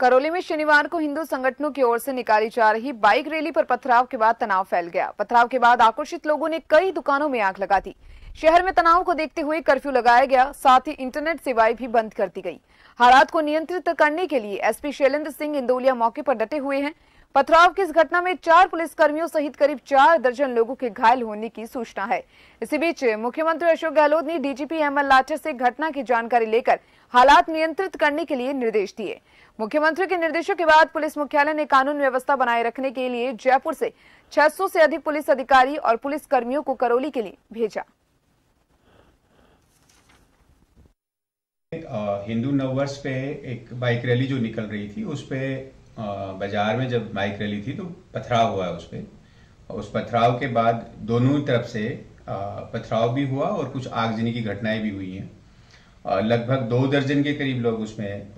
करौली में शनिवार को हिंदू संगठनों की ओर से निकाली जा रही बाइक रैली पर पथराव के बाद तनाव फैल गया पथराव के बाद आक्रोशित लोगों ने कई दुकानों में आग लगा दी शहर में तनाव को देखते हुए कर्फ्यू लगाया गया साथ ही इंटरनेट सेवाएं भी बंद कर दी गई हालात को नियंत्रित करने के लिए एसपी शैलेंद्र सिंह इंदौलिया मौके पर डटे हुए हैं पथराव की इस घटना में चार पुलिसकर्मियों सहित करीब चार दर्जन लोगों के घायल होने की सूचना है इसी बीच मुख्यमंत्री अशोक गहलोत ने डीजीपी एल लाठर से घटना की जानकारी लेकर हालात नियंत्रित करने के लिए निर्देश दिए मुख्यमंत्री के निर्देशों के बाद पुलिस मुख्यालय ने कानून व्यवस्था बनाए रखने के लिए जयपुर से 600 से अधिक पुलिस अधिकारी और पुलिस कर्मियों को करौली के लिए भेजा हिंदू नववर्ष पे एक बाइक रैली जो निकल रही थी उस पे बाजार में जब बाइक रैली थी तो पथराव हुआ उस पर उस पथराव के बाद दोनों तरफ से पथराव भी हुआ और कुछ आगजनी की घटनाएं भी हुई हैं लगभग दो दर्जन के करीब लोग उसमें